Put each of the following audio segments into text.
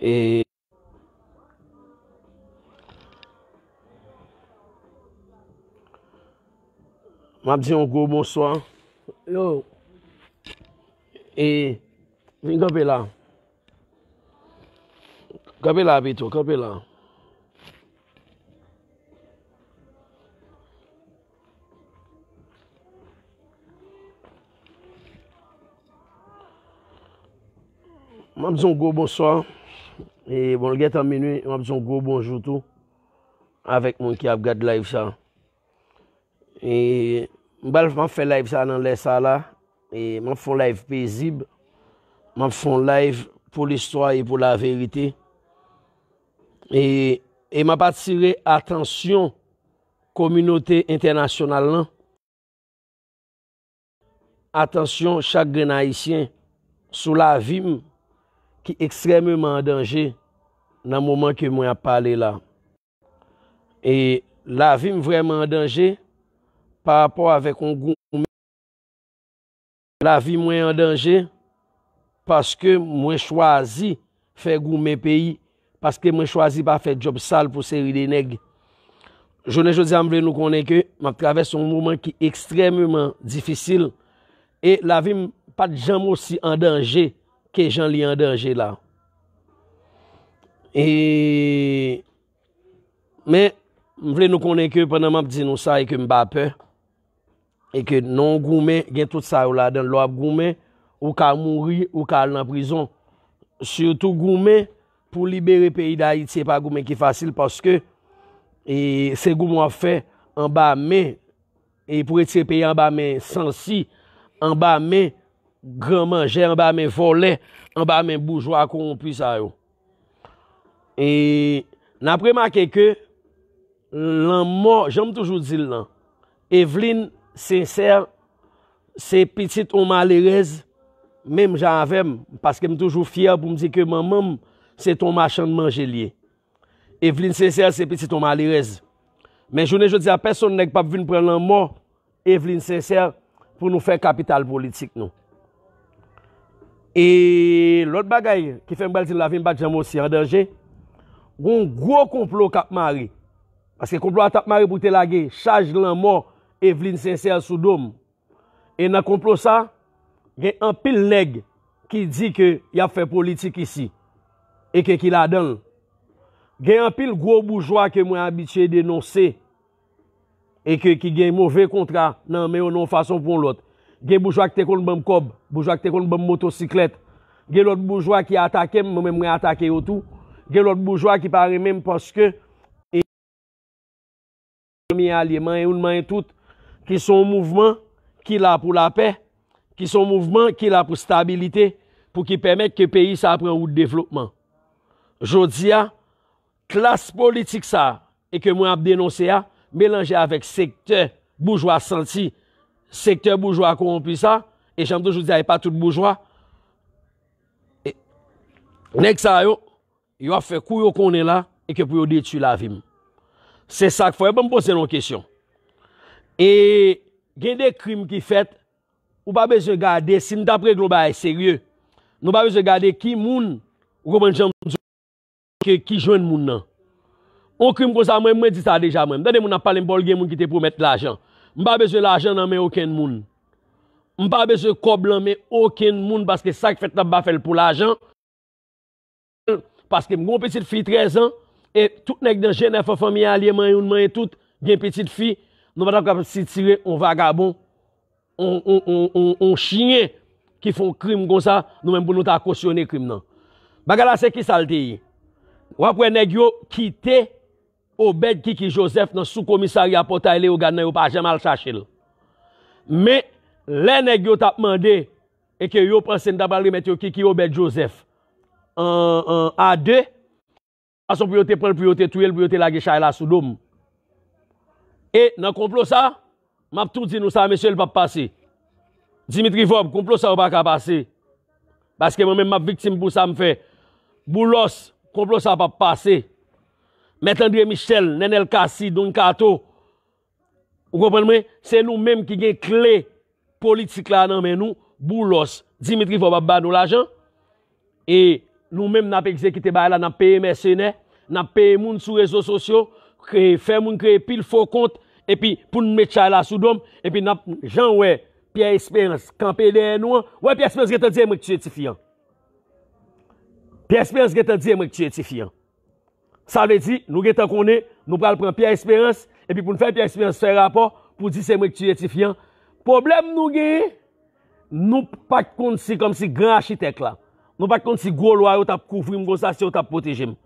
E Mabzi yon gwo bon swan Yo E Vin gwa be la Gwa be la bito, gwa be la Mabzi yon gwo bon swan Bon, lge tan minwe, mwen ap zon go bonjoutou avèk mwen ki ap gade live sa. Mbal, mwen fè live sa nan lè sa la. Mwen fò live pe zib. Mwen fò live pou l'histoire pou la verite. E mwen pat sire atensyon kominote internasyonal nan. Atensyon chak gen haisyen sou la vim mwen. ki ekstremement an danje nan mouman ki mwen a pale la. E la vi mwen an danje, pa apò avèk on goun mwen, la vi mwen an danje, paske mwen chwazi fè goun mwen peyi, paske mwen chwazi pa fè job sal pou seri de neg. Jounen jodi an mwen nou konen ke, man traves son mouman ki ekstremement difisil, e la vi mwen pat jam osi an danje, ke jan li an denje la. E... men, m vle nou konen ke, pren nanman p di nou sa, e ke m ba pe, e ke non goumen, gen tout sa ou la, dan lwa p goumen, ou ka mouri, ou ka al nan prizon. Surtou goumen, pou libere peyi da, i tse pa goumen ki fasil, paske, e se goumen wap fe, an ba men, e pou ete peyi an ba men, sansi, an ba men, e, Granman jè an ba mè volè, an ba mè boujwa konpou sa yo. E napre ma keke, lè mò, jèm toujou di lè nan, Evelyn Senser, se pitit oman lè rez, mèm jan avèm, paske mè toujou fiyè pou mdikè mèm mèm, se ton machan manjè liè. Evelyn Senser se pitit oman lè rez. Men jounè jò di a person nèk pa pvin pren lè mò, Evelyn Senser, pou nou fè kapital politik nou. E lot bagay ki fe mbel ti la vin bat jam osi an danje, goun gwo komplo kapmari. Aske komplo a kapmari pou te la ge, chaj lan mor Evelyn Sensei an sou dom. E nan komplo sa, gen an pil neg ki di ke yap fe politik isi. E ke ki la dan. Gen an pil gwo boujwa ke mwen abitye denonse. E ke ki gen mwove kontra nan mwen ou nan fason pou lout. Ge boujwa kte kon pou mkob, boujwa kte kon pou m motosiklet. Ge lout boujwa ki atake m, mwem mwen atake yo tou. Ge lout boujwa ki parem m poske, e...... alie, manye oumen tout, ki son mouvman, ki la pou la pe, ki son mouvman, ki la pou stabilite, pou ki p parish ki peyi sa proun ou devlopman. Jodi, a, klas politik sa, e ke mwen ap denonsi, a, me lanje avèk sekte boujwa sansi, Sektor boujwa akompi sa, e jantou jouti ay pa tout boujwa, nek sa yo, yo a fe kou yo konen la, e ke pou yo detu la vim. Se sak foye pou m posen yon kesyon. E gen de krim ki fet, ou pa beze gade, sin tapre global, eh, serye, nou pa beze gade ki moun, ou kou mwen jantou moun nan, ki jwen moun nan. Ou krim kon sa mwen, mwen di sa deja mwen. Dade moun apalem bol gen moun ki te promet l'ajan. Mpa beze l'ajan nan men oken moun. Mpa beze kob lan men oken moun paske sak fet tap bafel pou l'ajan. Paske mgon petite fi 13 an et tout nek den jene fò fò mi alye man yon man yon tout gen petite fi nou vat ap kap si tire on vaga bon on chine ki fon krim kon sa nou men pou nou ta kosyonne krim nan. Bagala se ki salte yi. Wapwe nek yo kite Obed Kiki Joseph nan sou komisari apotay le ou gana yo pa Jamal Chachil. Me, le neg yo tapman de, e ke yo pransen taban li met yo Kiki Obed Joseph, an ade, aso pou yote pren pou yote tuye l pou yote lage Chayla Soudoum. E, nan konplo sa, map tout zinousa a mesye l pap pasi. Dimitri Vop, konplo sa ou pa ka pasi. Baske mwen men map viktsim pou sa mfe. Boulos, konplo sa pap pasi. Met Andre Michel, Nenel Kassi, Don Kato Ou gopan mwen, se nou menm ki gen kle politik la nan men nou Boulos, Dimitri Vobabadou la jan E nou menm nap ekzekite bay la nan peye mersene Nan peye moun sou rezo sosyo Krey fè moun krey pil fokont E pi pou nou met chay la sou dom E pi nap jan we, Pierre Esperance Kanpe le enouan, we Pierre Esperance ge te diye mwen ki tu eti fiyan Pierre Esperance ge te diye mwen ki tu eti fiyan Sa lè di, nou gen tan konè, nou pral pran pya esperans, epi pou nou fè pya esperans, fè rapor, pou di se mèk tu retifian. Problem nou gen, nou pak kont si kom si gran achitek la. Nou pak kont si gwo lo a yo tap koufrim, gwo sa si yo tap potejim.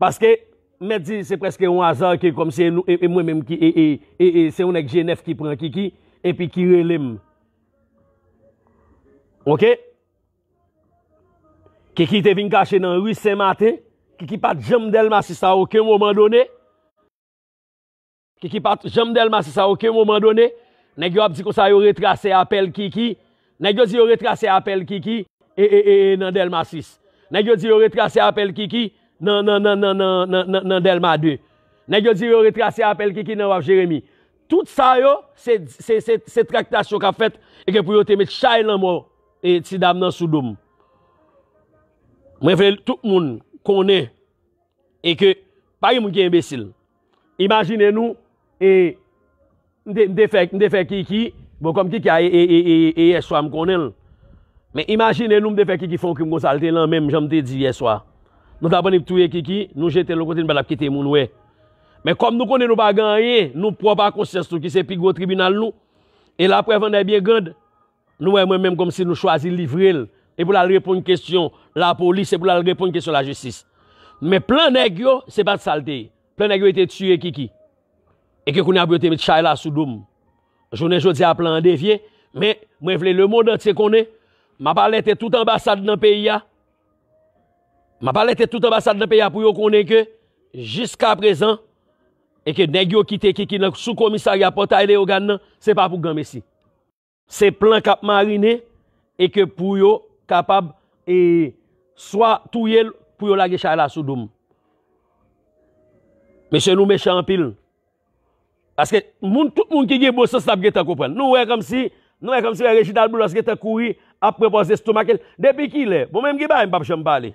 Paske, mè di, se preske yon azar ki kom si e, e, e mwen mèm ki e e e e se yon ek jenef ki pran kiki, epi ki relèm. Ok? Kiki te vin kache nan rui se matè, Kikipat jem Delma 6 sa ouke mwoman done, Kikipat jem Delma 6 sa ouke mwoman done, Nèk yo ap di ko sa yo retrase apel Kiki, Nèk yo di yo retrase apel Kiki, E, e, e, e, nan Delma 6. Nèk yo di yo retrase apel Kiki, Nan, nan, nan, nan, nan, nan Delma 2. Nèk yo di yo retrase apel Kiki nan wap Jeremy. Tout sa yo, se traktasyon ka fet, E ke pou yo teme chay nan mwou, E ti dam nan sou doum. Mwen ven tout moun, konen, e ke, pari moun ki embesil, imagine nou, e, mde fek, mde fek ki ki, bon kom ki ki a ye, ye, ye, ye, ye, e, e, e, e so am konen, men imagine nou mde fek ki ki fon ki moun salte lan, men moun jom te di ye so, nou dapani pou touye ki ki, nou jete loun konti moun, men ap kite moun we, men kom nou konen nou pa ganye, nou pouwa pa konsyans tou ki se pi go tribunal nou, e la prevan de biye gand, nou we mwen menm kom si nou chwazi livrel, e pou lal repon yon kestyon la polis, e pou lal repon yon kestyon la jistis. Me plan negyo, se bat salte, plan negyo yote tsyu e kiki, e ke kounen apyote mit chay la soudoum, jounen jodi a plan devye, me mwen vle le moun an tse konen, ma palete tout ambasade nan peyi ya, ma palete tout ambasade nan peyi ya, pou yon konen ke, jiska prezan, e ke negyo kite kiki nan sou komisari a potay le yon gannan, se pa pou gamin si. Se plan kap marine, e ke pou yon kapab e swa tou yel pou yo la gechay la sou doum. Mese nou me chan pil. Aske, moun tout moun ki ge bo sa stab ge ta koupen. Nou wey kom si nou wey kom si le rejinal boulos ge ta koui ap prepoze stou makil. Depi ki le, pou mèm ge bay mbap chan mbale.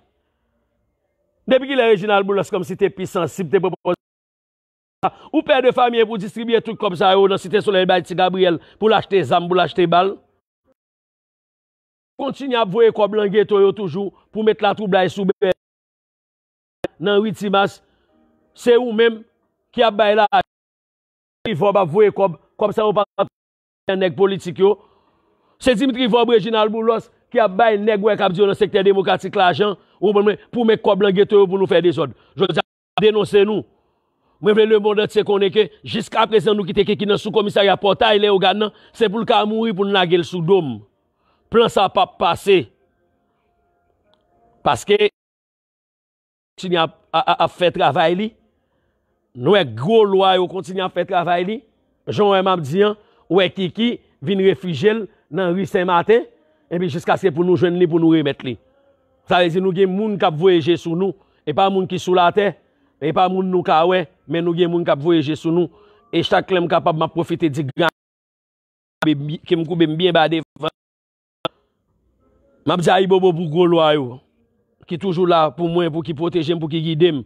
Depi ki le rejinal boulos kom si te pisans, si te pepoze stou makil. Ou pe de famye pou distribye tout kom sa yo nan si te solen bay ti Gabriel pou lachte zambou, lachte bal. Kontinye ap voye kob langye toyo toujou pou met la troubla yi soube. Nan witi mas, se ou menm ki ap bay la ajen, se Dimitri Vobe ap voye kob, kob se an ou pa nan nek politik yo, se Dimitri Vobe rejinal bou los, ki ap bay nek wek ap diyo nan sekte demokatik la ajen, pou mek kob langye toyo pou nou fe desod. Je zan denonse nou, mwen vle le bon de tse kon neke, jiska presen nou ki teke ki nan sou komisari ap potay le ou gana, se pou lka amouri pou nou nagel sou domou. Plans ap ap pase. Paske. Kontinye ap fe travay li. Nou e gro loay ou kontinye ap fe travay li. Joun ou e map diyan. Ou e kiki vin refijel nan ri se maten. E bi jiska se pou nou jwen li pou nou remet li. Sa rezi nou gen moun kap voyeje sou nou. E pa moun ki sou la te. E pa moun nou ka we. Men nou gen moun kap voyeje sou nou. E jta klem kap ap ma profite di gran. Kim kou bem bien bade van. Mabdi aibobo pou golo ayou. Ki toujou la pou mwen, pou ki potejem, pou ki gidem.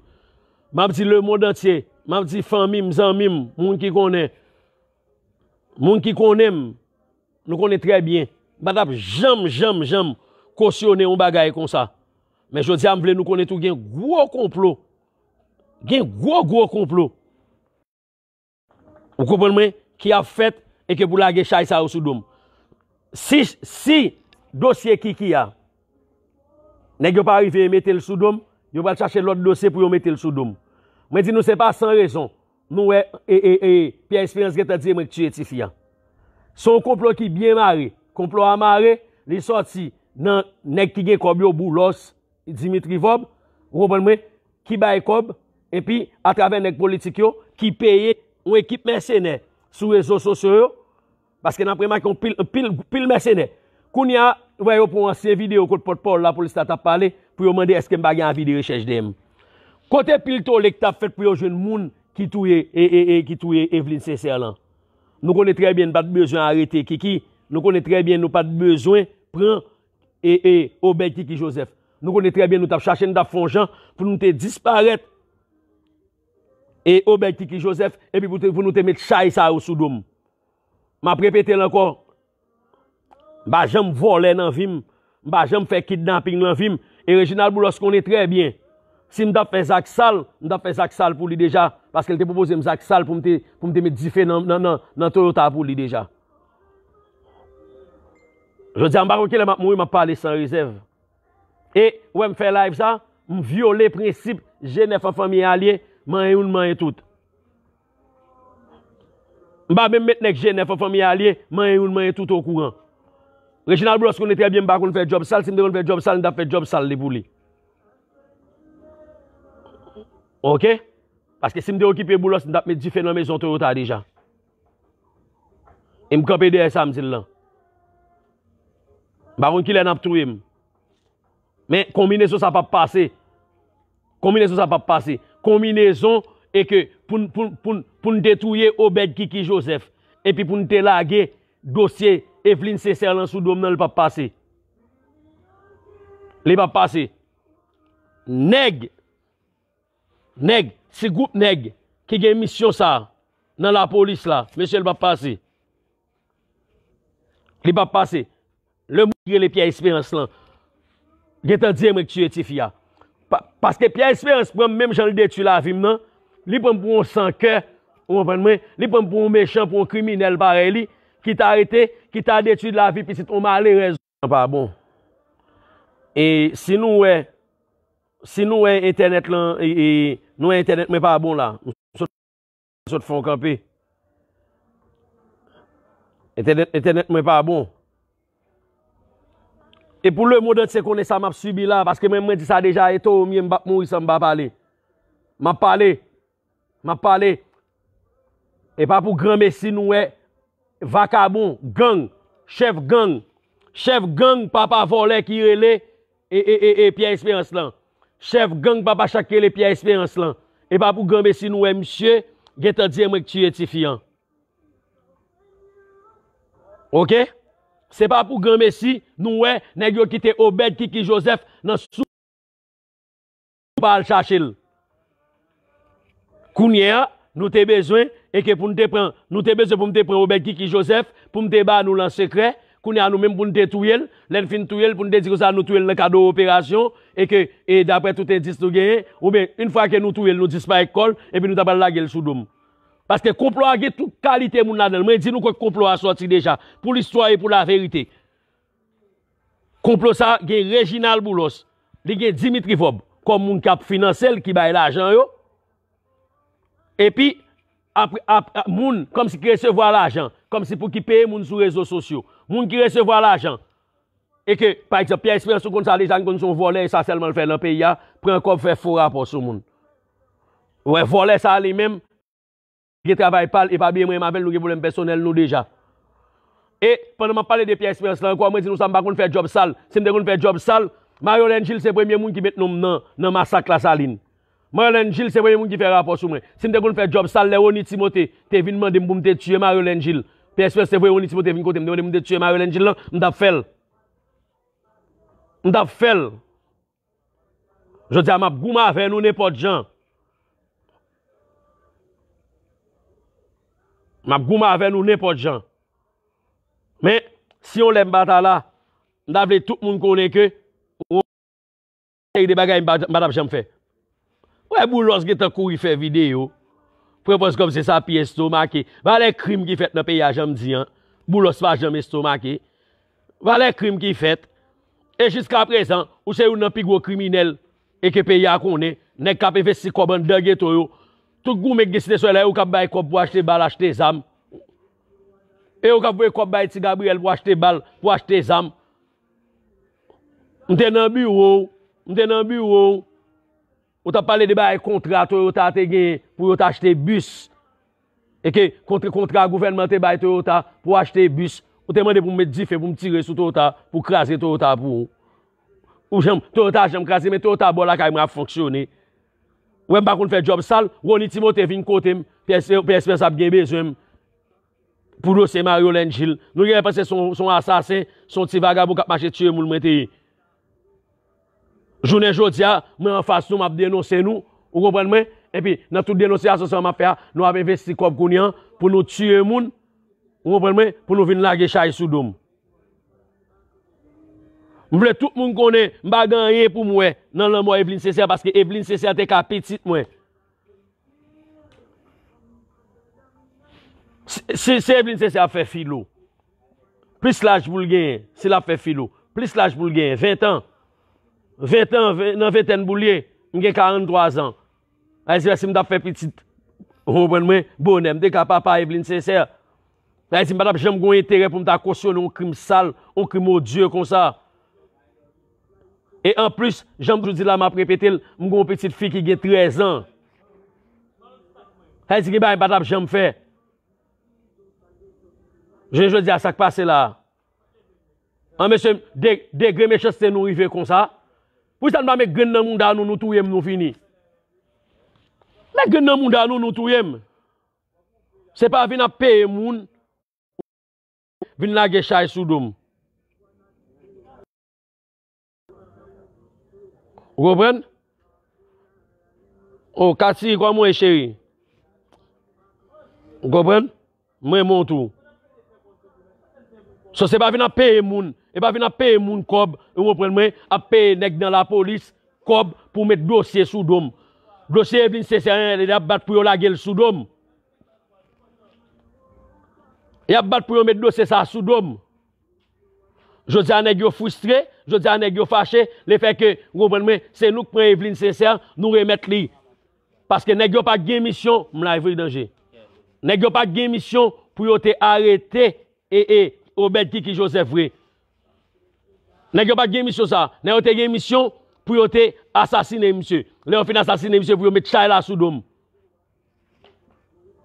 Mabdi le moun dantye. Mabdi fanmim, zanmim, moun ki konen. Moun ki konen. Nou konen tre bien. Bat ap jem, jem, jem. Kosyonen ou bagaye kon sa. Men jodi am vle nou konen tou gen gwo konplo. Gen gwo gwo konplo. Ou koupon mwen ki ap fet e ke pou la ge chay sa ou sou dom. Si, si, Dosye ki ki ya. Nèk yo pa rive mette l'sou dom. Yo pa chache l'ot dosye pou yo mette l'sou dom. Mwen di nou se pa san rezon. Mwen we e e e e. Pi a esperans ge ta diye mwen ki chetifian. Son komplo ki byen mare. Komplo a mare. Li sorti nan nèk ki gen kob yo bou los. Dimitri Vob. Roubèl mwen. Ki baye kob. Epi a traven nèk politik yo. Ki peye. Ou ekip mèsenè. Sou rezo sosyo yo. Paske nan preman ki pil mèsenè. Koun ya, wè yo pou anse videyo kout potpòl la pou li stat ap pale, pou yo mande eske mba gen avi di rechèche dem. Kote pil to le ki tap fèt pou yo jwen moun ki touye E.E.E. E, e, ki touye Evelyn C.C. lan. Nou konè trè bien nou pat bezwen arrete Kiki, nou konè trè bien nou pat bezwen pran E.E.E. obèk Kiki Joseph. Nou konè trè bien nou tap chache n da fonjan pou nou te disparet E.E.E. obèk Kiki Joseph, epi pou nou te met chay sa ou soudoum. Ma prepete lankon, Ba jèm vole nan vim, ba jèm fè kidnamping nan vim, E Reginald Boulos konè trè bien, Si m dòp pè Zak Sal, m dòp pè Zak Sal pou li deja, Paske lè te pou vòzèm Zak Sal pou m te mè difè nan Toyota pou li deja. Je di an bak wè kè lè m ap mou, m ap pale san rezèv. E wè m fè live zan, m viole prinsip jenè fè fè mi alye, Man yon man yon tout. M ba mè m mètnèk jenè fè fè mi alye, Man yon man yon tout ou kouran. Reginald Boulos kon netrebyen bakoun fè job sal, si mdè kon fè job sal, mdè fè job sal li boulè. Ok? Paske si mdè okipè Boulos, mdè fè djifè nan mè zontou yot a dija. M kèpè de a yè samzin lan. Bakoun ki lè nan ptouyèm. Mè kombinezon sa pa pase. Kombinezon sa pa pase. Kombinezon e ke pou nte touye Obed Kiki Joseph e pi pou nte lage dosye Evline se ser lan sou do mnen l pa pase. Li pa pase. Neg. Neg. Se goup neg. Ki gen misyon sa. Nan la polis la. Mese l pa pase. Li pa pase. Le moun kire le piye esperans lan. Getan diye mwen kire ti fiya. Paske piye esperans pran mwen jen l de tu la vim nan. Li pran mwen pou mwen sanke. Ou mwen pen mwen. Li pran mwen pou mwen mechan pou mwen krimi nel bare li. Li. Ki ta rete, ki ta detu de la vi, pi sit ou male rezon, mwen non, pa bon. E si nou we, si nou we internet lan, nou we internet mwen pa bon la. Mwen sot fokan pi. Internet mwen pa bon. E pou le mou den se konen sa map subi la, paske mwen mwen di sa deja eto ou mwen mbap mou yi sa mbap pale. Mbap pale. Mbap pale. E pa pou granme si nou we, Vakabon, gang, chev gang. Chev gang pa pa vole kirele e piye esperans lan. Chev gang pa pa chakele piye esperans lan. E pa pou gang besi noue, eh, msye, geta diye mwenk chiretifian. Ok? Se pa pou gang besi, noue, eh, negyo ki te obed kiki Josef nan sou pa al chachil. Kounye a, nou te bezwen. Eke pou nou te pren, nou te beze pou nou te pren Obek Giki Joseph, pou nou te ba nou lan sekre Kouni an nou men pou nou te touye Len fin touye, pou nou te dire sa nou touye Le kado operasyon, eke E dapre touten dis nou genye, oube Un fwa ke nou touye, nou dis pa ek kol E pi nou taban la gel sou doum Paske kouplo a ge tout kalite moun nan el Mwen di nou kouplo a soti deja, pou l'histoire Pou la ferite Kouplo sa gen Reginald Boulos Li gen Dimitri Fob Kom moun kap finansel ki baye la ajan yo E pi ap moun, kom si ki resevo al ajan, kom si pou ki peye moun sou rezo sosyo, moun ki resevo al ajan, e ke, pa eksep, piye esperansou kon sa li jan kon sou vole, sa selman fe lopeya, pren kop fe fora po sou moun. Ou e vole sa li menm, ki travay pal, e pa biye mwen mavel nou ki volem personel nou deja. E, pon nan man pale de piye esperansou lan, kon mwen si nou sa mba kon fe job sal, si mde kon fe job sal, Mario Lengil se premye moun ki met noum nan, nan masak la salin. Mario Lenjil se voye moun ki fè rapò sou mwen. Si mwen te kon fè job sal lè ou ni timote, te vin mande mboum te tue Mario Lenjil. Pe espè se voye ou ni timote vin kote, mwen te vende mboum te tue Mario Lenjil. Ndap fèl. Ndap fèl. Je dè a map goum avè nou ne pot jan. Map goum avè nou ne pot jan. Men, si yon lè mbata la, ndap lè tout moun konè kè, ou mbata ap jèm fè. Ou e boulos ge tan kou i fe videyo. Prepoz kom se sa piye stoma ki. Vale krim ki fet nan peya jam diyan. Boulos pa jam e stoma ki. Vale krim ki fet. E jiska prezan, ou se yon nan pigwo kriminel e kepeya konen. Nek kape ve si koban dege to yo. Tuk gomek disi de soye la, e ou kap bayi kob pou achete bal, achete zam. E ou kap bayi kob bayi ti Gabriel pou achete bal, pou achete zam. Mte nan biro, mte nan biro. Ou ta pale de bay kontra to yota te genye pou yota achete bus. Eke, kontra-kontra gouvenman te bay to yota pou achete bus. Ou te mande pou mwen dife, pou mwen tire sou to yota, pou krasi to yota pou ou. Bon, ou jem, to yota jem krasi, men to yota bo la ka yon ap foksyone. Ou en bakoun fè job sal, ou an itimote vin kote m, pè espè sa bgebe zwem. Pou do se Mario Lengil. Nou gen yon presè son asasen, son ti vagabou kap mache tire moul mwen te yon. Jounen jout ya, mwen an fas nou map denose nou. Ou kompren mwen? Epi, nan tout denose asosan map ya, nou ap investi kop konyan pou nou tsyye moun. Ou kompren mwen? Pou nou vin lage chay sou dom. Ou ple tout moun konen, mbagan ye pou mwen nan nan mwen Eveline Sesea. Paske Eveline Sesea te kapetit mwen. Se Eveline Sesea fe filo, plis laj boul genye, se la fe filo, plis laj boul genye, 20 an. 20 an, nan 20 an bou liye, mwen gen 43 an. Ay zi wè si mdap fè piti roubwen mwen, bonem, dek a papa e blin sè sè. Ay zi mbada jèm gwen yon tere pou mta kosyon ou krim sal, ou krim ou die kon sa. E an plus, jèm joudi la m aprepetel, mwen gwen yon piti fi ki gen 13 an. Ay zi gwen yon bada jèm fè. Jèm jwè di a sak pase la. An ah, mè sèm, dek gwen mè chèstè nou rive kon sa. Ou san ba me gen nan moun dan nou nou tou yem nou fini? Me gen nan moun dan nou nou tou yem. Se pa vina peye moun, vina ge chay sou dom. Gopren? Ou katsi kwa moun e cheri? Gopren? Mwen moun tou. So se pa vina peye moun, e pa vin ap pe moun kob, e ap pe neg nan la polis, kob pou met dosye soudoum. Dosye Evelyn C.C. E ap bat pou yo lagel soudoum. Yap e bat pou yo met dosye sa soudoum. Je zan negyo frustre, je zan negyo fache, le feke, se nouk pre Evelyn C.C. nou remet li. Paske negyo pa gemisyon, mla evri denje. Negyo pa gemisyon, pou yo te arete, e e, obè di ki josevri. nan geyo pa gen misyon sa, nan yo te gen misyon pou yo te asasine msye nan yo fin asasine msye pou yo me tchay la soudoun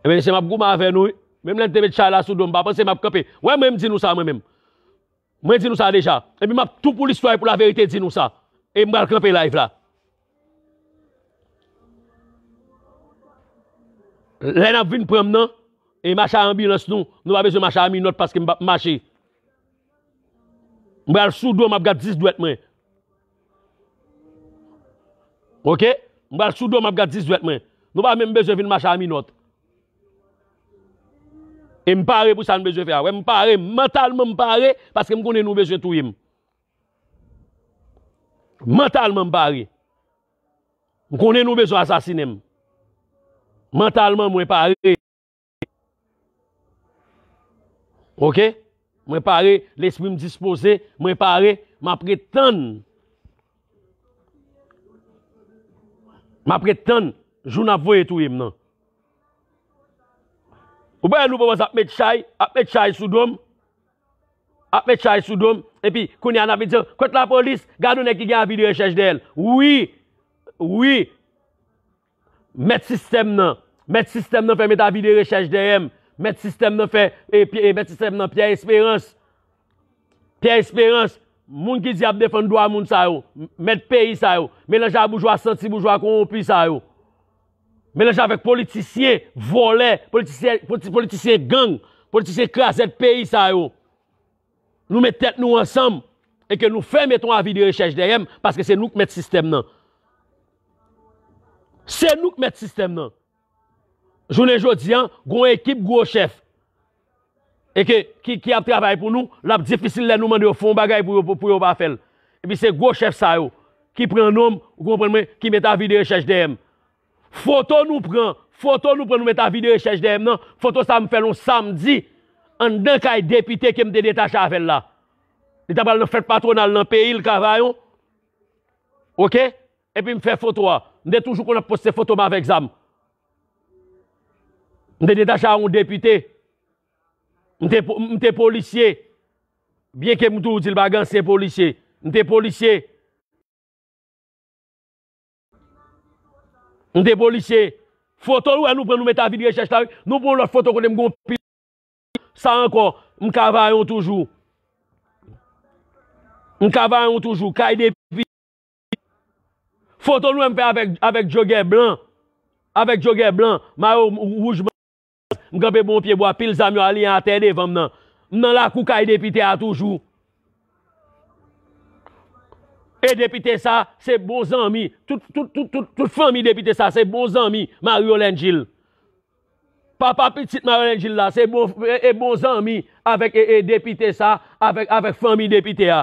e ebe nese map gouman ven nou menm lente me tchay la soudoun wè mwen mwen gen nou sa mwen mwen mwen gen nou sa deja ebi map tout pou l'histoire pou la verite gen nou sa e mwen mwen krepe life la lè nan vin prèm nan e mwa chan ambi nan snou nou wap bezou mwa chan ambi nou parce mwa chen Mbwè al sou do mbwè ap gade zis dwet mwen. Ok? Mbwè al sou do mbwè ap gade zis dwet mwen. Mbwè ap mwen mbeje fin mwa chami not. E mpare pou san mbeje fin a. Mpare, mentalman mpare, paske mkone nou beje tou im. Mentalman mpare. Mkone nou beje asasin im. Mentalman mwen pare. Ok? Ok? Mwen pare, l'esprim dispose, mwen pare, mwen preten. Mwen preten, joun ap voye tou im nan. Ou bè lupo waz ap met chay, ap met chay sou dom. Ap met chay sou dom, epi kouni an ap ve dire, kot la polis, gado ne ki gen a vide rechèche de el. Ouwi, ouwi, met sistem nan, met sistem nan fe met a vide rechèche de el. Met sistem nan e, e, pier espérance Pier espérance Moun ki di ap defen do a moun sa yo Met peyi sa yo Mèlèja moujwa senti moujwa kon opi sa yo Mèlèja vek politisyen Volè Politisyen gang Politisyen kraset peyi sa yo Nou met tèt nou ansam E ke nou fèm eton avi de rechèche de yèm Paske se nou k met sistem nan Se nou k met sistem nan Jounen jodi an, goun ekip goun chef. Eke, ki ap travay pou nou, lap difisil lè nou man de yon fon bagay pou yon bafel. E pi se goun chef sa yo. Ki pren nom, goun pren men, ki met avide rechèche de hem. Foto nou pren, foto nou pren nou met avide rechèche de hem nan, foto sa mwen fel nou samdi, an den kay e depite ki mwen de detache avel la. E tabal nou fèt patro nan lè nan peyi lè kavayon. Ok? E pi mwen fè foto a. Mwen de toujou kon ap poste foto mwen avè examen. Mte detache a yon depite. Mte policye. Bien ke mtou zil bagan se policye. Mte policye. Mte policye. Foto nou an nou pren nou met avil rechech la. Nou pon lor foto konen mgon pil. Sa ankon. Mkavayon toujou. Mkavayon toujou. Kaye depite. Foto nou an mpe avik joger blan. Avik joger blan. Marou moujman. Mwen gabe bon piye wapil zamyo ali an tede vòm nan. Mwen nan la kou ka e depite a toujou. E depite sa, se bo zami. Tout fami depite sa, se bo zami. Mario Lengil. Papa piti Mario Lengil la, se bo zami. Avèk e depite sa, avèk fami depite a.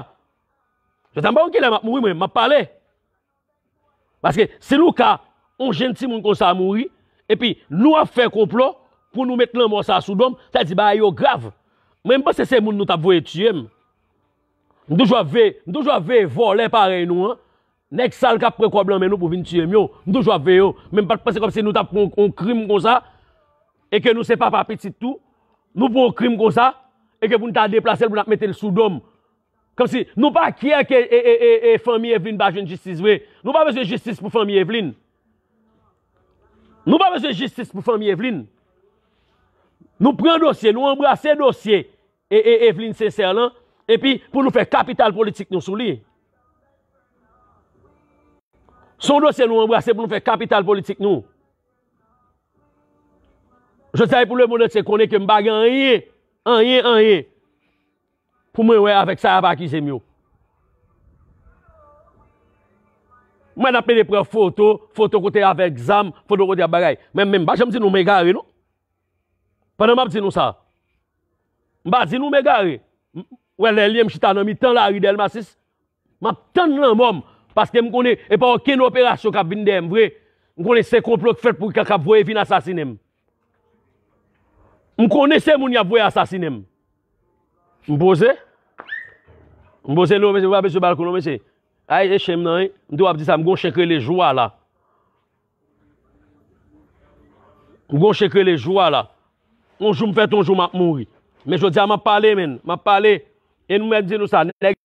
Jotan ba wakil a mwou mwen, mwa pale. Baske, se nou ka, on jenti mwen kon sa mwou. E pi, nou a fe koplo. pou nou mette lan monsa sou dom, ta di ba yo grav, mwen mwen se se moun nou tap voye tiyem, mwen toujwa ve, mwen toujwa ve vo le pare nou an, nek sal kap prekoblan men nou pou vin tiyem yo, mwen toujwa ve yo, mwen mwen pat prekoblan se nou tap pou on krim kon sa, e ke nou se pa papiti tout, nou pou on krim kon sa, e ke pou nou ta deplase l pou nou ap mette l sou dom, kom si, nou pa kye ke e e e e e fany evlin ba jen justice we, nou pa vese justice pou fany evlin, nou pa vese justice pou fany evlin, Nou pren dosye, nou embrase dosye, e Eveline Senser lan, e pi pou nou fe kapital politik nou sou li. Son dosye nou embrase pou nou fe kapital politik nou. Je sa yè pou lè mounet se konè ke mbagè an yè, an yè, an yè, pou mwen wè avèk sa avèk ki jèmyo. Mwen apè de pre foto, foto kote avèk zam, foto kote avèk bagay, mwen mwen bacham si nou mwen gare nou. Wè nan map di nou sa? Mba di nou mè gare? Wè lè lièm chitan nan mi tan la ridèl masis? Map tan nan mòm? Paske mkone, e pa orkèn operasyon kap bin dèm vwe? Mkone se komplot fèt pou kaka vwe vin asasinèm? Mkone se moun ya vwe asasinèm? Mboze? Mboze lò mwen se, mwa mwen se balkon lò mwen se? Aye, e shèm nan e? Mdo ap di sa, mgon chèkre le jwa la? Mgon chèkre le jwa la? Onjou m fèt, onjou m ap mouri. Men jò diya, m ap pale men, m ap pale. E nou mè di nou sa, nè leg.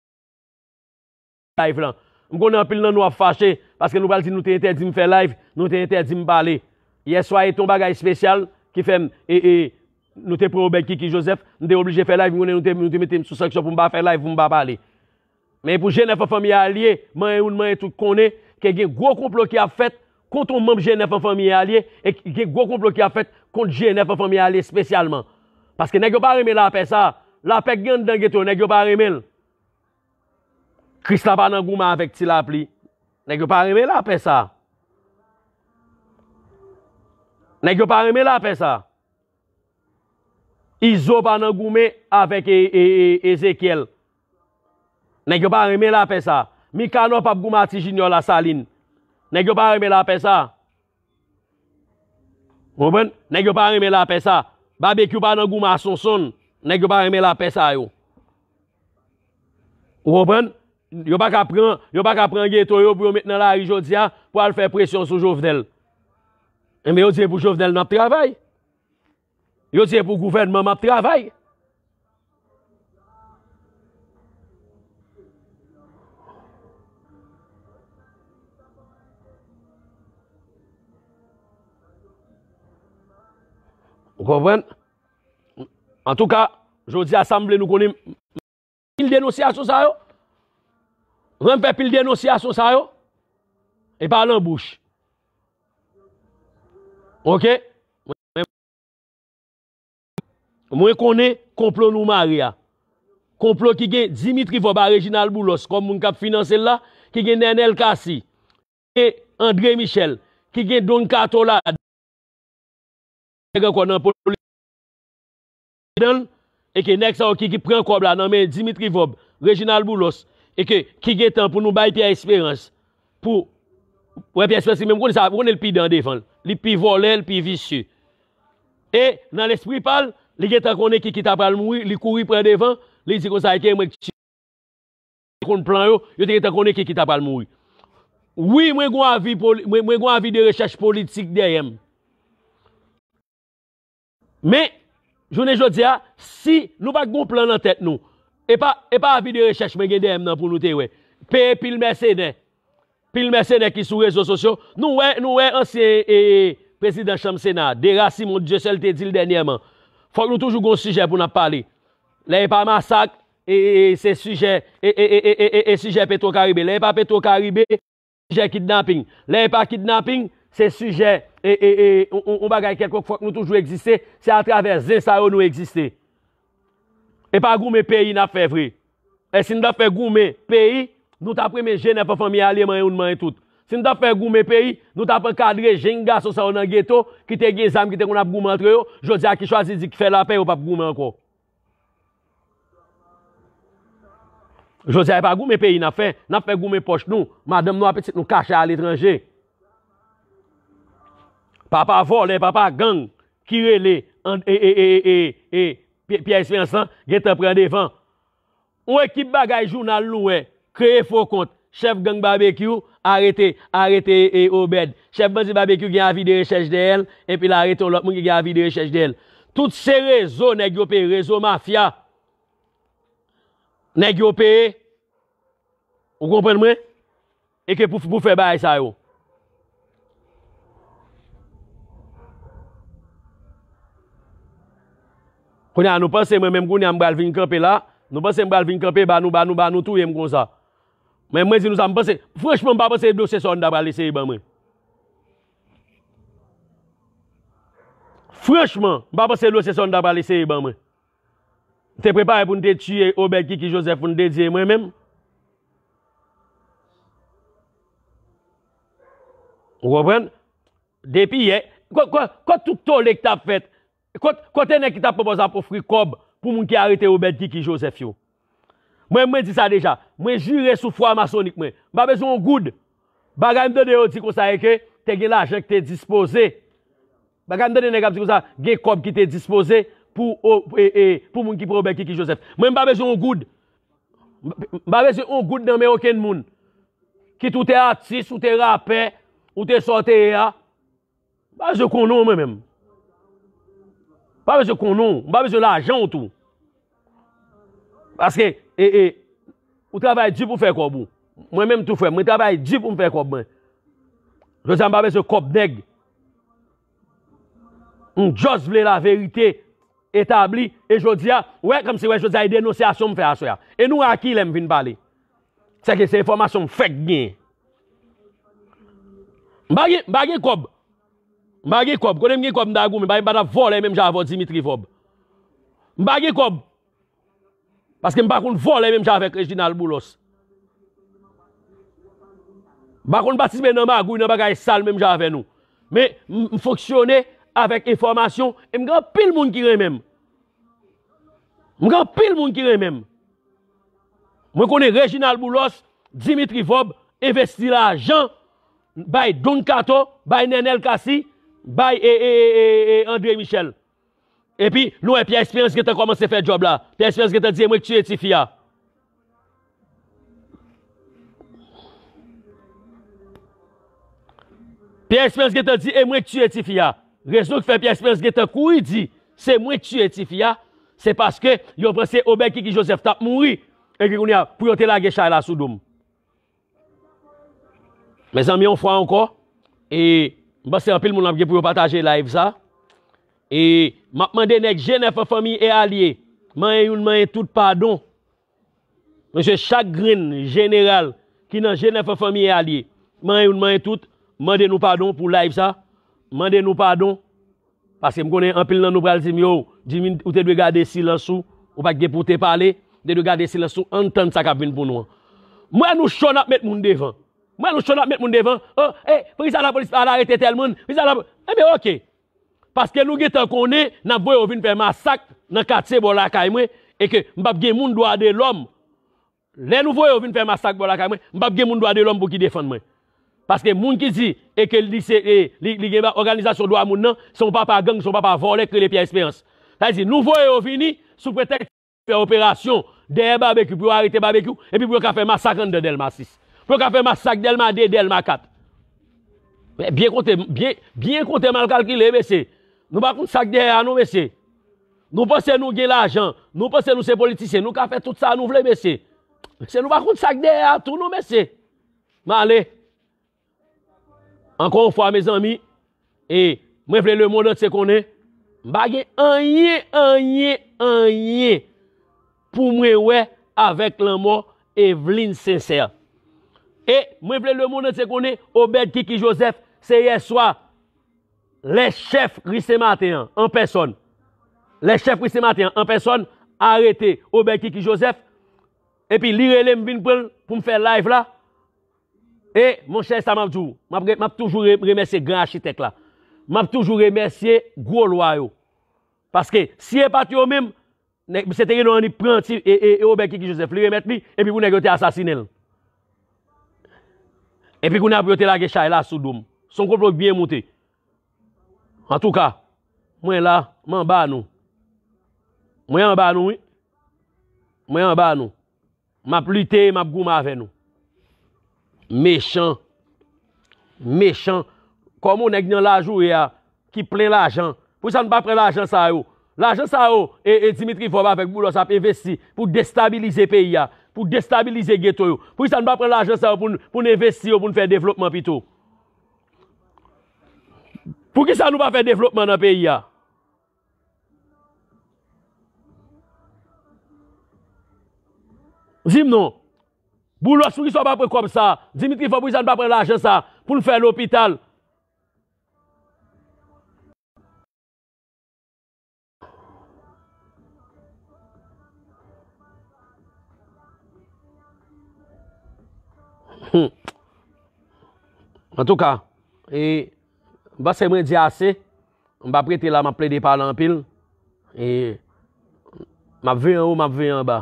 Live lan. M konè apil nan nou a fache, paske nou bal di nou te entè di m fè live, nou te entè di m pale. Yeswa e ton bagay spesyal, ki fèm, e, e, nou te proube kiki josef, nou te oblije fè live, m konè nou te, nou te mette m sou saksyo pou m ba fè live, pou m ba pale. Men pou jene fè fè mi a liye, mè yon, mè yon tout konè, ke gen gwo kouplo ki a fèt, Konton moun jenè fè fè miye alè, e gè e, gò e, konplò ki a fèt kont jenè fè fè miye alè spesyalman. Paske nè gè pa remè la apè sa, la pek gèndan gètò, nè gè pa remè lè. Christ la pa nan goumè avèk ti la pli, nè gè pa remè la apè sa. Nè gè pa remè la apè sa. Izo pa nan goumè avèk Ezekiel. Nè gè pa remè la apè sa. Mi kanon pa goumè ati jinyò la salin. Nèk yo pa remè la pe sa. Wopèn? Nèk yo pa remè la pe sa. Babè ki yo pa nan goum a son son. Nèk yo pa remè la pe sa yo. Wopèn? Yo pa ka pran, yo pa ka pran gè to yo pou yo mèt nan la ri jòdia pou al fè presyon sou jòvdel. Mè yo diè pou jòvdel nop travèy. Yo diè pou gouvenman nop travèy. En tout ka, jodi asamble nou konen mwen pèpil denosyasyon sa yo. Mwen pèpil denosyasyon sa yo. E pa lan bouche. Ok. Mwen konen komplo nou Maria. Komplo ki gen Dimitri Foba, Reginald Boulos, Kom Mounkap Finansel la, ki gen Nenel Kassi, ki gen André Michel, ki gen Don Kato la. Eke, nek sa o ki ki pren kob la nan men Dimitri Vob, Reginald Boulos Eke, ki gen tan pou nou bay pi a esperans Po, wè pi a esperans ki men mwen sa, mwen el pi dan defan Li pi volel, pi visu E, nan l'esprit pal, li gen tan konen ki ki tapal moui, li kouri pren defan Li zi kon sa eke mwen ki ki tapal moui Oui, mwen kon avi de rechache politik deyem Me, jounen jodi a, si nou va goun plan nan tet nou, e pa avi de rechèche men gen dem nan pou nou tewe, pe pil mè sènen, pil mè sènen ki sou rezo sosyo, nou wè anse prezident chanm sèna, dera si moun dje sel te di l denyèman, fòk nou toujou goun sujet pou nan pali, lè yè pa masak, e sujet petro karibè, lè yè pa petro karibè, sujet kidnapping, lè yè pa kidnapping, se sujet... e, e, e, on bagay ket kouk fok nou toujou egziste, se atraves zin sa yo nou egziste. E pa goume peyi na fevri. E si nou da fe goume peyi, nou ta preme jene pa famiye aleman yon man yon e e tout. Si nou da fe goume peyi, nou ta preme kadre jenga sou sa yo nan geto, ki te gen zam, ki te kon ap goume antre yo, jodia ki chwazi di ki fe la peyi ou pa ap goume anko. Jodia e pa goume peyi na fe, nou da fe goume poch nou, madame nou ap peci nou kache al etranje. Papa vo le, papa gang. Kire le, e, e, e, e, e, e. Piye S. Vincent, ge te pren devan. Ou ekip bagay jounal nou e, kreye fok kont. Chef gang barbecue, arete, arete e obed. Chef bazi barbecue gen avide rechèche de el, epi la arete ou lop moun gen avide rechèche de el. Tout se rezo negyo pe, rezo mafia. Negyo pe, ou kompren mwen? Eke pou fe bay sa yo. Kounen an nou pase mwen menm kounen an mbral vin kope la Nou pase mbral vin kope ba nou ba nou ba nou touye mkon sa Men mwen zin nou sa mbase Fransman mpa pase lwese son da pa liseye mwen menm Fransman mpa pase lwese son da pa liseye mwen menm Te prepare pou nte chye obel ki ki josef pou nte zye mwen menm Ou kwen? Depi ye Kwa touto lek ta fet? Kote ne kita pop ozap ofri kob pou moun ki arti oubed kiki Josef yo. Mwen mwen di sa deja. Mwen jire sou fwa masonik mwen. Mwa bezon ou goud. Bagane mdode ou di konsa eke, te gela ajenk te dispose. Bagane mdode ne gab zi konsa, gey kob ki te dispose pou e, e, moun ki per oubed kiki Josef. Mwen mba bezon ou goud. Mba bezon ou goud nan mwen oken moun. Ki toute artist, toute rapper, toute sorter ya. Banj yo kon nou mwen mwen mwen. Mbabe se konon, mbabe se lajant ou tou. Paske, e, e, ou travay di pou fè kob ou. Mwen menm tou fè, mwen travay di pou mfè kob mwen. Jou zan mbabe se kob neg. M jos vle la verite etabli, e jou zia, wè kamsi wè jou zay denosyasyon mfè asoya. E nou akilè m vin pale. Seke se informasyon fèk gen. Mbagi, mbagi kob neg. Mba ge kob, konen mge kob nda gou men, mba yon bada volen men mja avon Dimitri Vob. Mba ge kob, paske mba konen volen men mja avon Reginald Boulos. Mba konen batis men nan magou, nan bagay sal men mja avon nou. Men mfonksyonen avon informasyon, mga pil moun kire men. Mga pil moun kire men. Mwen konen Reginald Boulos, Dimitri Vob, investi la jan, bay Don Kato, bay Nenel Kasi, Baye e eh, eh, eh, André Michel. E pi, loun e pi espérense ge te kouman se fè job la. Pi espérense ge te di, e mwen ki tu eti fia. Pi espérense ge te di, e mwen ki tu eti fia. Rezou ki fè pi espérense ge te koui di, se mwen ki tu eti fia. Se paske, yon prese Obekiki Joseph tap mounri. E ki kounia, pou yote la ge chay la sou doum. Me zan mi yon fwa anko. E... Mba se apil moun ap ge pou yo pataje live sa. E map mande nek jenefa fami e alie. Manye yon manye tout pardon. Mwen se chagrin general ki nan jenefa fami e alie. Manye yon manye tout. Mande nou pardon pou live sa. Mande nou pardon. Paske mkonen apil nan nou pral zim yo. Jimin ou te dwe gade silansou. Ou pak ge pou te pale. De dwe gade silansou. Anten sa kap vin pou nou. Mwen nou chon ap met moun devan. Mwen nou chon ap met moun devan, e, e, fwisa la polis pa la rete tel moun, fwisa la polis, e eh, be ok. Paske nou ge tan konen, nan boye ouvin pe masak, nan katsi bolakay mwen, e ke mbap gen moun doade lom, le nou boye ouvin pe masak bolakay mwen, mbap gen moun doade lom pou ki defan mwen. Paske moun ki zi, e ke e, li gen ba organizasyon doa moun nan, son pa pa gang, son pa pa vole kre le piye esperans. Ta zi, nou boye ouvin ni, sou pretek pe operasyon, deye babeku, pou yo arete babeku, e pi pou yo ka fe mas Fwe ka fe mas sak del ma de del ma kat. Beye, biye kote, biye kote mal kalkile, mese. Nou bakoun sak de a nou, mese. Nou pose nou gen la jan. Nou pose nou se politise. Nou ka fe tout sa nou vle, mese. Mese, nou bakoun sak de a tou nou, mese. Ma le. Ankon fwa, me zami. E, mwen vle le moun de se konen. Bagye, anye, anye, anye. Pou mwen we, avek la moun, evlin senser. E mwen plè lè moun nan se konè, Obed Kiki Joseph se yè swa lè chef Risse Matéan an person. Lè chef Risse Matéan an person a rete Obed Kiki Joseph epi lirè lè m vin prèn pou m fè live la. E mwen chèr sa m ap djou. M ap toujou remersye gran achitek la. M ap toujou remersye gwo lo a yo. Paske si e pat yo mèm, se terè nan an y prèn ti e, e, e Obed Kiki Joseph li remèt mi epi m pou nèk yo te asasine lè. Epi koun ap yote lage chay la e soudoum. Son kouplouk biye mouti. An tou ka, mwen la, mwen ba nou. Mwen ba nou, mwen ba nou. Map lute, map goum ave nou. Mèchan. Mèchan. Koumoun e gnen lajou ya ki plen lajan. Fou san pa plen lajan sa yo. Lajan sa yo, e, e Dimitri Foba fek boulos ap investi pou destabilize peyi ya. pou destabilize geto yo, pou ki sa nou pa pren laje sa yo pou nou investi yo pou nou fe devlopman pi tou. Pou ki sa nou pa pren devlopman nan peyi ya. Zim nou, bou lòs pou ki sa nou pa pren kom sa, zim ki fa pou ki sa nou pa pren laje sa, pou nou fe l'opital. Hmm. En tout ka, bas se mwen di ase, mba prete la mwen ple de palan pil, e, mwen ve yon ou mwen ve yon ba,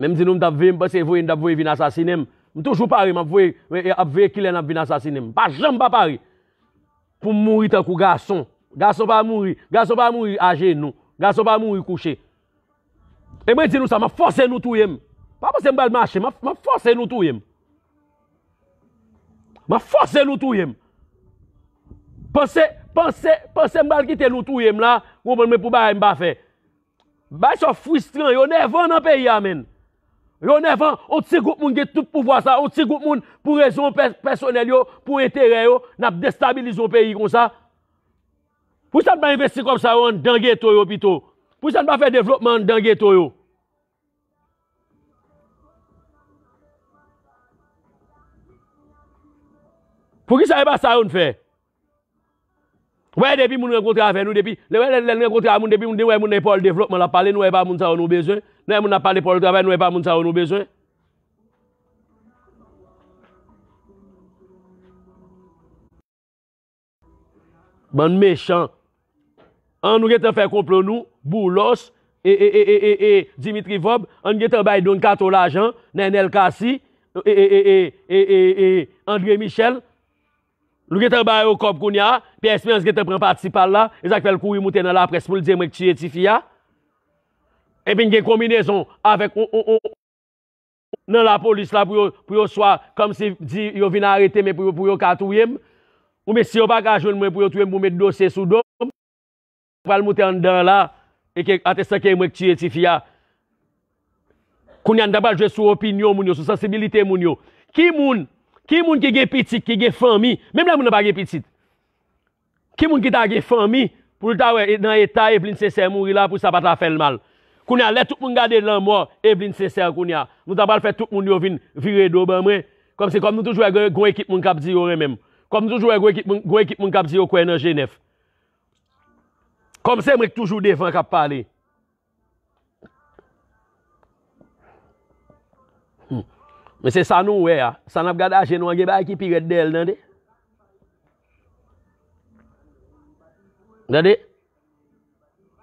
men mwen di nou mwen dap ve, mwen se vwe, mwen dap vwe vin asasinem, mwen toujou pari, mwen vwe, mwen ap ve kilen ap vin asasinem, pa jen mwen pa pari, pou mwuri ta kou gason, gason pa mwuri, gason pa mwuri aje nou, gason pa mwuri kouche, e mwen di nou sa, mwen fwose nou touyem, mwen fwose nou touyem, Ma fose nou tou yem. Pense, pense, pense mbal gite nou tou yem la, konpon mwen pou ba yem ba fe. Ba yon fwistran, yon nevan nan peyi ya men. Yon nevan, otse goup moun ge tout pou vwa sa, otse goup moun pou rezon personel yo, pou etere yo, nap destabilizo peyi kon sa. Pwisan pa investi kom sa yo an denge to yo pi to. Pwisan ba fe devlopman an denge to yo. Fou ki sa yon pa sa yon fè? Wè depi moun renkontre a fè nou depi? Lè wè renkontre a moun depi moun de wè moun nè pòl devlopman la pale, nou yon pa moun sa yon nou bezwen? Nou yon moun la pale pòl devlopman la pale, nou yon pa moun sa yon nou bezwen? Ban mechan! An nou gete fè komple nou, Boulos, Dimitri Vob, An nou gete fè kato la jan, Nenel Kassi, André Michel, Lou gete baye ou kop koun ya, pi espens gete pren partipal la, ezak fel kou yi mouten nan la pres, mou l de mwek chiretifi ya, e bin gen kombinezon, avek ou ou ou, nan la polis la pou yo swa, kom si di yo vin a arete, mwen pou yo katouyem, ou mwen si yo bagajwen mwen pou yo touyem, mwen mwen dosye sou do, mwen mouten an dan la, e ke ateste ke mwek chiretifi ya, koun yan daba jwe sou opinyon moun yo, sou sensibilite moun yo, ki moun, Ki moun ki ge pitit, ki ge fami, mèm lè moun nan pa ge pitit. Ki moun ki ta ge fami, pou lè ta wè, e, nan etat, Evelyn C. Ser mouri la, pou sa pat la fèl mal. Koun ya, lè tout moun gade lè an mò, Evelyn C. Ser koun ya. Nou ta bal fè tout moun yo vin, virè dobe mè. Kom se, kom nou toujou wè e gwen ekip moun kap diyo re mèm. Kom nou toujou wè e gwen ekip moun kap diyo kwen nan Genèf. Kom se mèk toujou defan kap pale. Hmm. Mwen se sa nou we a. Sa nap gadaje nou. An ge bay ki piret del. Zade.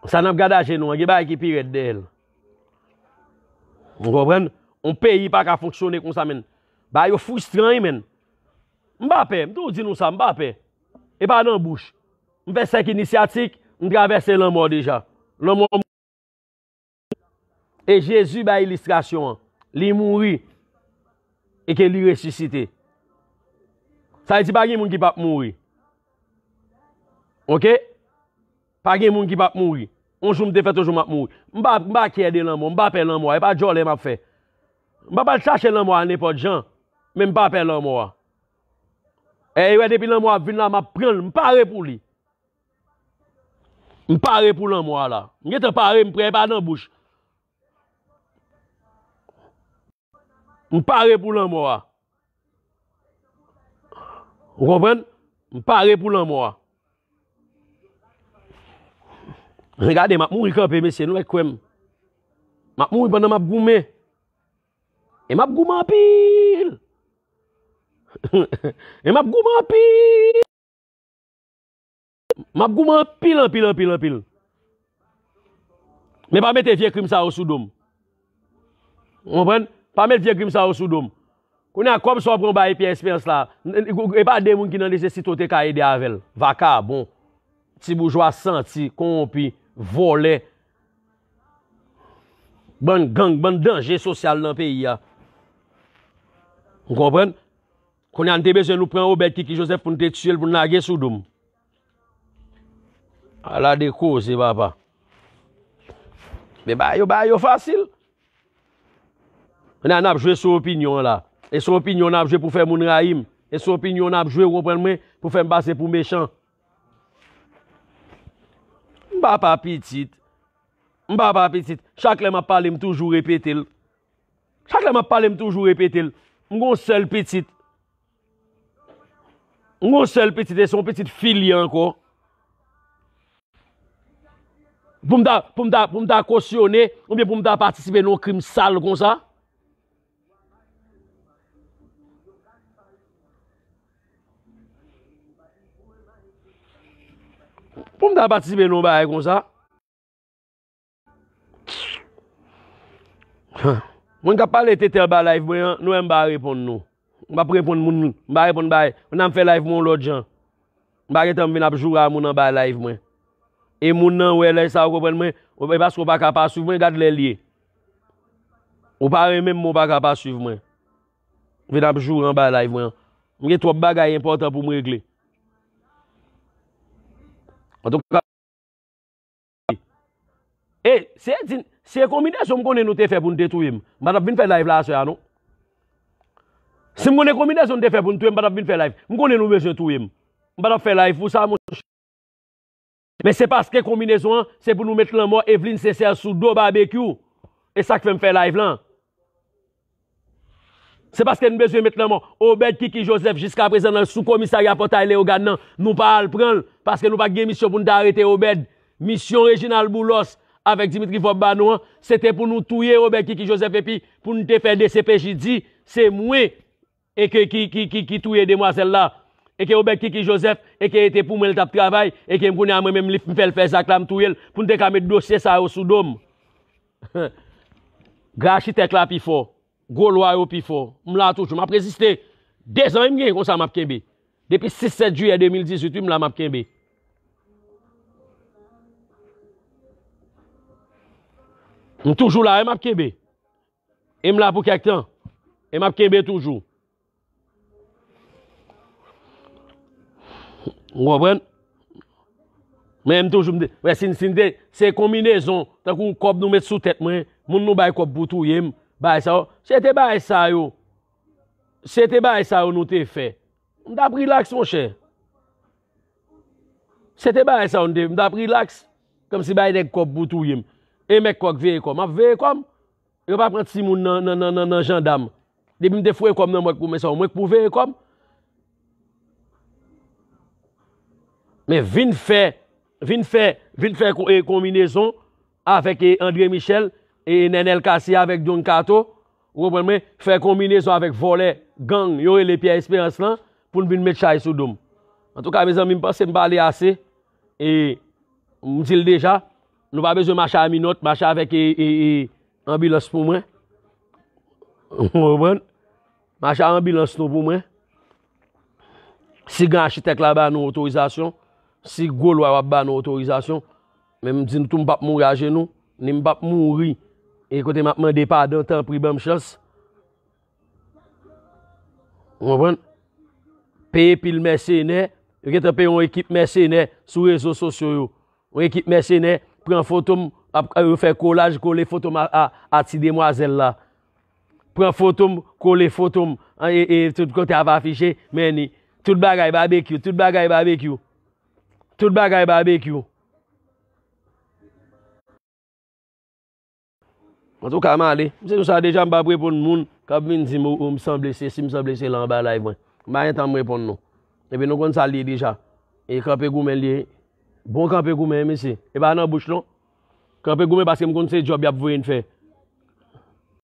Sa nap gadaje nou. An ge bay ki piret del. Mwen repren. On peyi pa ka fonksyonne konsa men. Bay yo fustran men. Mba pe. Mdo di nou sa mba pe. E pa nan bouch. Mwen pe sek iniciatik. Mwen travese lan mwa deja. Lan mwa mwen. E Jezu bay ilistrasyon. Li mounri. E ke li resisite. Sa e ti bagi moun ki pa mouri. Ok? Pagi moun ki pa mouri. On sou mte fe tojou m ap mouri. M ba kede lan mou. M ba pe lan mou. E pa jol e m ap fe. M ba pa l chache lan mou anepot jan. Men m pa pe lan mou a. E yon e depi lan mou a vin la m ap pren. M pare pou li. M pare pou lan mou a la. M gete pare m pre pa nan bouch. Mpare pou lan mwa. Mpare pou lan mwa. Regade, mp mwri kope, mesye, nou e kouem. Mp mwri pwanda mp goume. E mp goume apil. E mp goume apil. Mp goume apil, apil, apil, apil. Mp mwre te fye krim sa ou sudoum. Mp mwre an. Pamèl fye krim sa ou soudoum. Kounè a komso prou mba e pi espens la. E pa demoun ki nan lise sitote ka e diavel. Vaka, bon. Ti boujwa santi, kompi, vole. Ban gang, ban denje sosyal nan peyi ya. Kounè an te bezè nou prou mba e pi espens la. Kounè an te bezè nou prou mba e pi espens la. Kounè an te bezè nou prou mba e pi espens la. A la dekou si baba. Me bayo bayo fasil. Nè an ap jwe sou opinyon la. E sou opinyon an ap jwe pou fè moun rahim. E sou opinyon an ap jwe ou repren mwen pou fè m basè pou mechant. M ba pa pitit. M ba pa pitit. Chak lè m ap pale m toujou repetil. Chak lè m ap pale m toujou repetil. M goun sel pitit. M goun sel pitit e son pitit filyen ko. Pou m da kousyonne ou m de pou m da patisipe nou krim sal kon sa. Pou m da patisipe nou ba a kon sa? Mwen ka paletete al ba laif mwen, nou m ba reponde nou. M ba preponde moun nou. M ba reponde ba a. M nan fè laif moun lò diyan. M ba retan m vina pjou ra moun an ba laif mwen. E moun nan wè lè sa wè mwen mwen. O mè bas kou pa kapasiv mwen, gade lè liye. O pare mèm mou pa kapasiv mwen. Vina pjou ra m ba laif mwen. M gen trò bagay important pou m rekle. E, se e kombinezon m konen nou te feboun te tou im, m badap bin fe live la a se anou. Se m konen kombinezon te feboun tou im, m badap bin feboun tou im, m konen nou me se tou im, m badap feboun tou im. Me se paske kombinezon an, se pou nou mette lan mwa Evelyn C.C. Asoudo BBQ, e sak feboun feboun live lan. Se paske nou bezwe metnaman, Obed Kiki Joseph jiska prezenan sou komisari apotay le oganan, nou pa al pran, paske nou pa gemisyon pou nou ta arete Obed, misyon rejinal boulos, avek Dimitri Fop Banouan, se te pou nou touye Obed Kiki Joseph epi, pou nou te fè de sepejidzi, se mwe, eke ki touye demwazel la, eke Obed Kiki Joseph, eke ete pou mwen tap travay, eke mkounen a mwen mwen mif mfèl fèz aklam touyel, pou nou te kame dosye sa ou sou dom, gra chi te klap ifo, Golo a yo pifo, oh. m la toujou. Ma preziste, des an yon gen konsa map kenbe. Depi 6-7 juye 2018, yon la map kenbe. M toujou la, yon map kenbe. Yon la pou kakten. Yon map kenbe toujou. M wapwen, m yon toujou m de, wè sin de, se kombinezon, ta kou kop nou met sou tet mwen, moun nou bay kop boutou yon, Baye sa yo, se te baye sa yo, se te baye sa yo nou te fe, mdap rilaks moun chè. Se te baye sa yo, mdap rilaks, kom si baye dek kop boutou yim. E mek kok veyekom, ap veyekom, yo pa pranti si moun nan jandam. Debim de fweyekom nan mwenk pou mesan, mwenk pou veyekom. Me vin fe, vin fe, vin fe e kombinezon avèk e André Michel, e nenel kasi avèk John Kato, ouwen men, fè kombinezon avèk volè, gang, yore lè piè esperans lan, pou nou bin met chay sou dom. An tou ka, mè zan mè mpense mbale asè, e mdil deja, nou va bezè macha aminot, macha avèk e, e, e ambilans pou mwen, ouwen, macha ambilans nou pou mwen, si gang chitek la ba nou otorizasyon, si gol wè wè ba nou otorizasyon, mè mdil tou mbap moun raje nou, ni mbap moun ri, E kote m apman depa adan tan pri bèm chans. Woban. Peye pil mè sè nè. Yon kète peye yon ekip mè sè nè sou rezo sosyo yon. Yon ekip mè sè nè. Pren fotoum. A yon fè kolaj. Kole fotoum ati demwazèl la. Pren fotoum. Kole fotoum. An e, e kote avafiche meni. Tout bagay bèk yon. Tout bagay bèk yon. Tout bagay bèk yon. Mwen sou kamade, mwen se yon sa dejan mbap repon moun, kap mwen zi mou msamblese, si msamblese lan ba la evwen. Non. Mwen a yon tan mwen repon nou. E pe nou kon sa liye deja, e kap e goumen liye. Bon kap e goumen mwen se, e ba nan bouch lon. Kap e goumen baske mwen kon se job yap vwen fey.